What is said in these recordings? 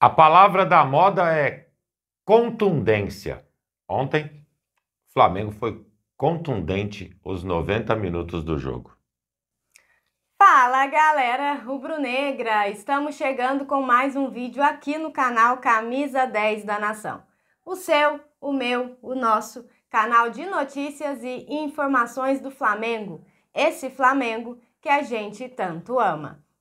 A palavra da moda é contundência. Ontem, o Flamengo foi contundente os 90 minutos do jogo. Fala galera rubro-negra! Estamos chegando com mais um vídeo aqui no canal Camisa 10 da Nação. O seu, o meu, o nosso canal de notícias e informações do Flamengo. Esse Flamengo que a gente tanto ama.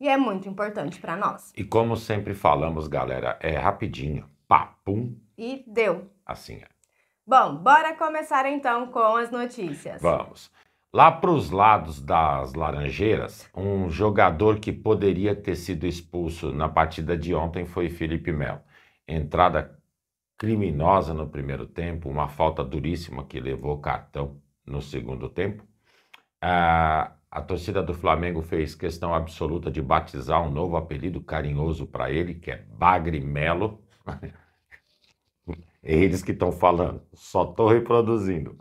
e é muito importante para nós. E como sempre falamos, galera, é rapidinho, papum. E deu. Assim é. Bom, bora começar então com as notícias. Vamos. Lá para os lados das Laranjeiras, um jogador que poderia ter sido expulso na partida de ontem foi Felipe Melo. Entrada criminosa no primeiro tempo, uma falta duríssima que levou cartão no segundo tempo. Ah, a torcida do Flamengo fez questão absoluta de batizar um novo apelido carinhoso para ele, que é Bagre Melo. Eles que estão falando, só estou reproduzindo.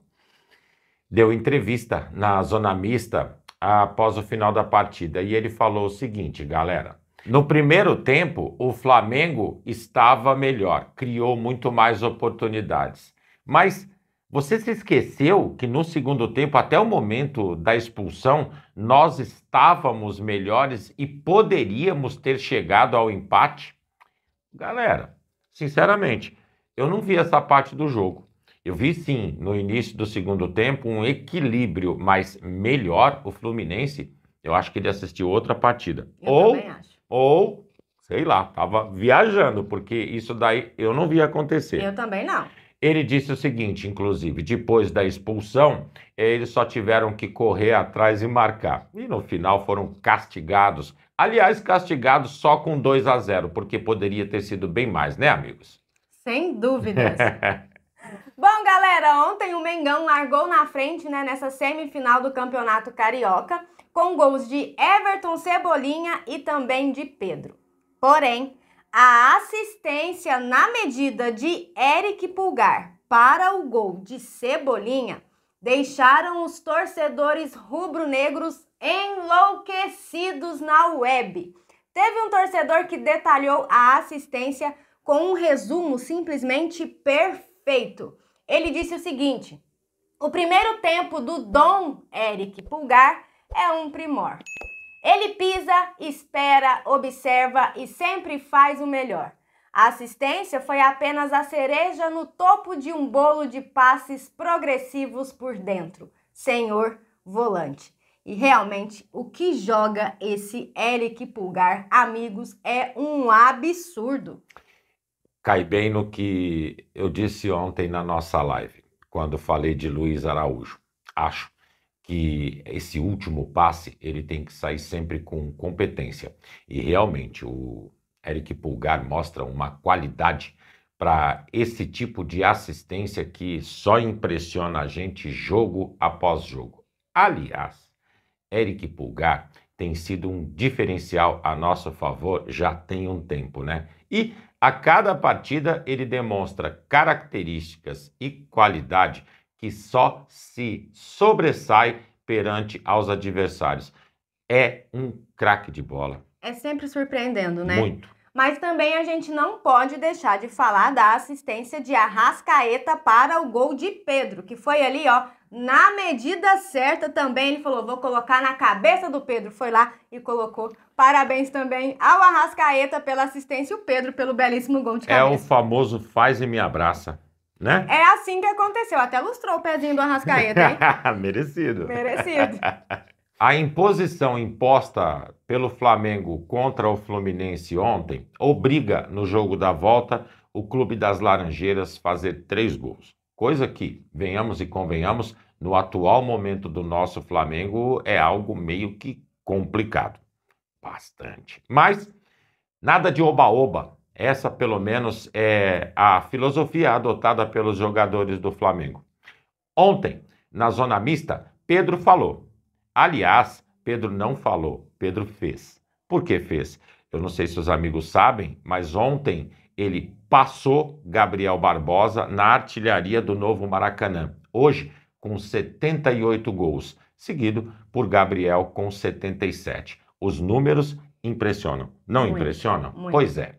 Deu entrevista na Zona Mista após o final da partida e ele falou o seguinte, galera. No primeiro tempo, o Flamengo estava melhor, criou muito mais oportunidades. Mas você se esqueceu que no segundo tempo, até o momento da expulsão, nós estávamos melhores e poderíamos ter chegado ao empate? Galera, sinceramente, eu não vi essa parte do jogo. Eu vi sim, no início do segundo tempo, um equilíbrio, mas melhor o Fluminense. Eu acho que ele assistiu outra partida. Eu ou, ou, sei lá, estava viajando, porque isso daí eu não vi acontecer. Eu também não. Ele disse o seguinte, inclusive, depois da expulsão, eh, eles só tiveram que correr atrás e marcar. E no final foram castigados. Aliás, castigados só com 2 a 0, porque poderia ter sido bem mais, né, amigos? Sem dúvidas. Bom, galera, ontem o Mengão largou na frente né, nessa semifinal do Campeonato Carioca, com gols de Everton Cebolinha e também de Pedro. Porém, a assistência na medida de Eric Pulgar para o gol de Cebolinha deixaram os torcedores rubro-negros enlouquecidos na web. Teve um torcedor que detalhou a assistência com um resumo simplesmente perfeito. Ele disse o seguinte: o primeiro tempo do Dom Eric Pulgar é um primor. Ele pisa, espera, observa e sempre faz o melhor. A assistência foi apenas a cereja no topo de um bolo de passes progressivos por dentro. Senhor volante. E realmente, o que joga esse Eric Pulgar, amigos, é um absurdo. Cai bem no que eu disse ontem na nossa live, quando falei de Luiz Araújo. Acho que esse último passe ele tem que sair sempre com competência. E realmente o Eric Pulgar mostra uma qualidade para esse tipo de assistência que só impressiona a gente jogo após jogo. Aliás, Eric Pulgar tem sido um diferencial a nosso favor já tem um tempo, né? E a cada partida ele demonstra características e qualidade que só se sobressai perante aos adversários. É um craque de bola. É sempre surpreendendo, né? Muito. Mas também a gente não pode deixar de falar da assistência de Arrascaeta para o gol de Pedro, que foi ali, ó, na medida certa também. Ele falou: vou colocar na cabeça do Pedro. Foi lá e colocou. Parabéns também ao Arrascaeta pela assistência e o Pedro pelo belíssimo gol de cabeça. É o famoso faz e me abraça. Né? É assim que aconteceu. Até lustrou o pezinho do Arrascaeta, hein? Merecido. Merecido. A imposição imposta pelo Flamengo contra o Fluminense ontem obriga, no jogo da volta, o clube das Laranjeiras fazer três gols. Coisa que, venhamos e convenhamos, no atual momento do nosso Flamengo é algo meio que complicado. Bastante. Mas nada de oba-oba essa, pelo menos, é a filosofia adotada pelos jogadores do Flamengo. Ontem, na zona mista, Pedro falou. Aliás, Pedro não falou, Pedro fez. Por que fez? Eu não sei se os amigos sabem, mas ontem ele passou Gabriel Barbosa na artilharia do novo Maracanã. Hoje, com 78 gols, seguido por Gabriel com 77. Os números impressionam. Não muito, impressionam? Muito. Pois é.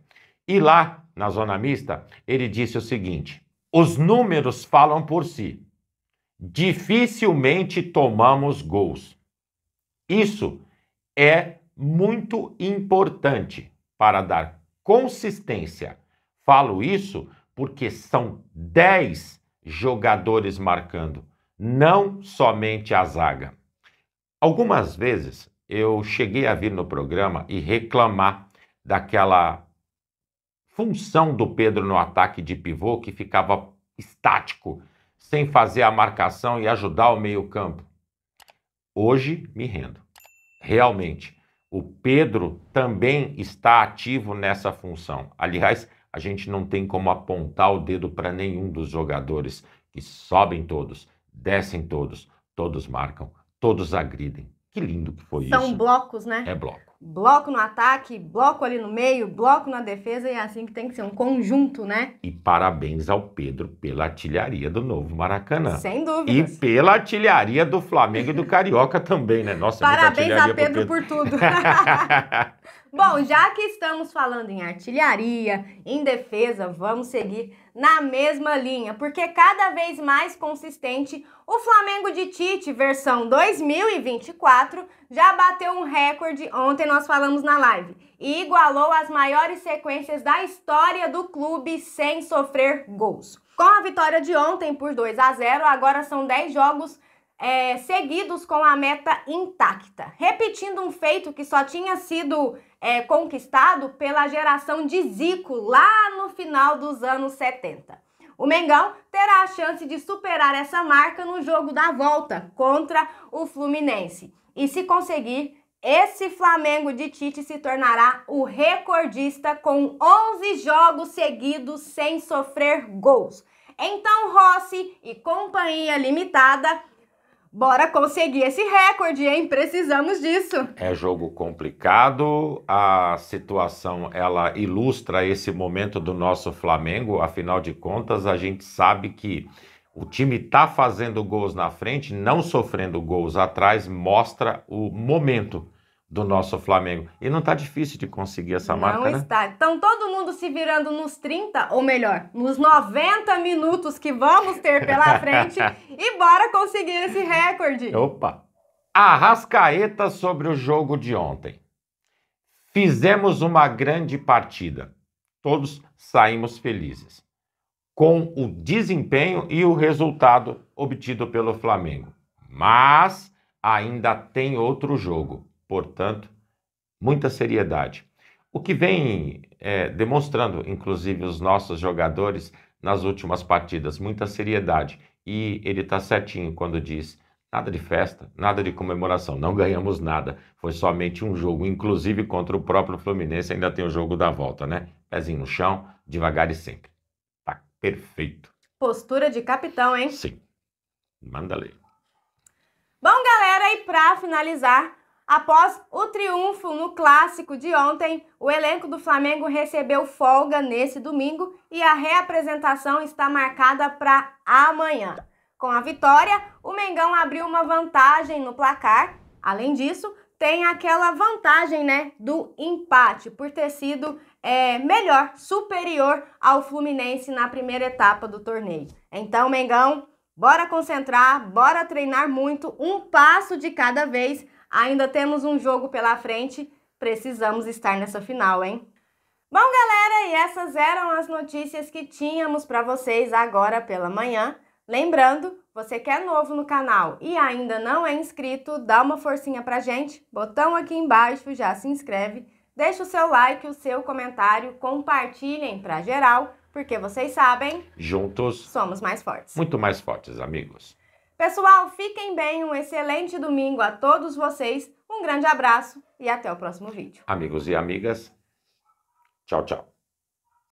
E lá, na zona mista, ele disse o seguinte: os números falam por si. Dificilmente tomamos gols. Isso é muito importante para dar consistência. Falo isso porque são 10 jogadores marcando, não somente a zaga. Algumas vezes eu cheguei a vir no programa e reclamar daquela função do Pedro no ataque de pivô que ficava estático, sem fazer a marcação e ajudar o meio-campo? Hoje me rendo. Realmente, o Pedro também está ativo nessa função. Aliás, a gente não tem como apontar o dedo para nenhum dos jogadores que sobem todos, descem todos, todos marcam, todos agridem. Que lindo que foi São isso. São blocos, né? É bloco bloco no ataque, bloco ali no meio, bloco na defesa, e é assim que tem que ser um conjunto, né? E parabéns ao Pedro pela artilharia do novo Maracanã. Sem dúvida. E pela artilharia do Flamengo e do Carioca também, né? Nossa, parabéns a Pedro, Pedro por tudo. Bom, já que estamos falando em artilharia, em defesa, vamos seguir na mesma linha, porque cada vez mais consistente, o Flamengo de Tite, versão 2024, já bateu um recorde, ontem nós falamos na live, e igualou as maiores sequências da história do clube sem sofrer gols. Com a vitória de ontem por 2 a 0, agora são 10 jogos é, seguidos com a meta intacta, repetindo um feito que só tinha sido é, conquistado pela geração de Zico lá no final dos anos 70. O Mengão terá a chance de superar essa marca no jogo da volta contra o Fluminense. E se conseguir, esse Flamengo de Tite se tornará o recordista com 11 jogos seguidos sem sofrer gols. Então Rossi e Companhia Limitada Bora conseguir esse recorde, hein? Precisamos disso. É jogo complicado. A situação ela ilustra esse momento do nosso Flamengo. Afinal de contas, a gente sabe que o time tá fazendo gols na frente, não sofrendo gols atrás, mostra o momento do nosso Flamengo. E não está difícil de conseguir essa não marca, Não né? está. Né? Então todo mundo se virando nos 30, ou melhor, nos 90 minutos que vamos ter pela frente e bora conseguir esse recorde. Opa! Arrascaeta sobre o jogo de ontem. Fizemos uma grande partida. Todos saímos felizes com o desempenho e o resultado obtido pelo Flamengo. Mas ainda tem outro jogo portanto, muita seriedade. O que vem é, demonstrando, inclusive, os nossos jogadores nas últimas partidas, muita seriedade. E ele está certinho quando diz nada de festa, nada de comemoração, não ganhamos nada. Foi somente um jogo, inclusive contra o próprio Fluminense, ainda tem o jogo da volta, né? Pezinho no chão, devagar e sempre. Tá perfeito. Postura de capitão, hein? Sim. Manda ler. Bom, galera, e para finalizar, Após o triunfo no clássico de ontem, o elenco do Flamengo recebeu folga nesse domingo e a reapresentação está marcada para amanhã. Com a vitória, o Mengão abriu uma vantagem no placar. Além disso, tem aquela vantagem né, do empate, por ter sido é, melhor, superior ao Fluminense na primeira etapa do torneio. Então, Mengão, bora concentrar, bora treinar muito, um passo de cada vez Ainda temos um jogo pela frente, precisamos estar nessa final, hein? Bom, galera, e essas eram as notícias que tínhamos para vocês agora pela manhã. Lembrando, você que é novo no canal e ainda não é inscrito, dá uma forcinha pra gente, botão aqui embaixo, já se inscreve, deixa o seu like, o seu comentário, compartilhem pra geral, porque vocês sabem, juntos somos mais fortes. Muito mais fortes, amigos. Pessoal, fiquem bem, um excelente domingo a todos vocês, um grande abraço e até o próximo vídeo. Amigos e amigas, tchau, tchau.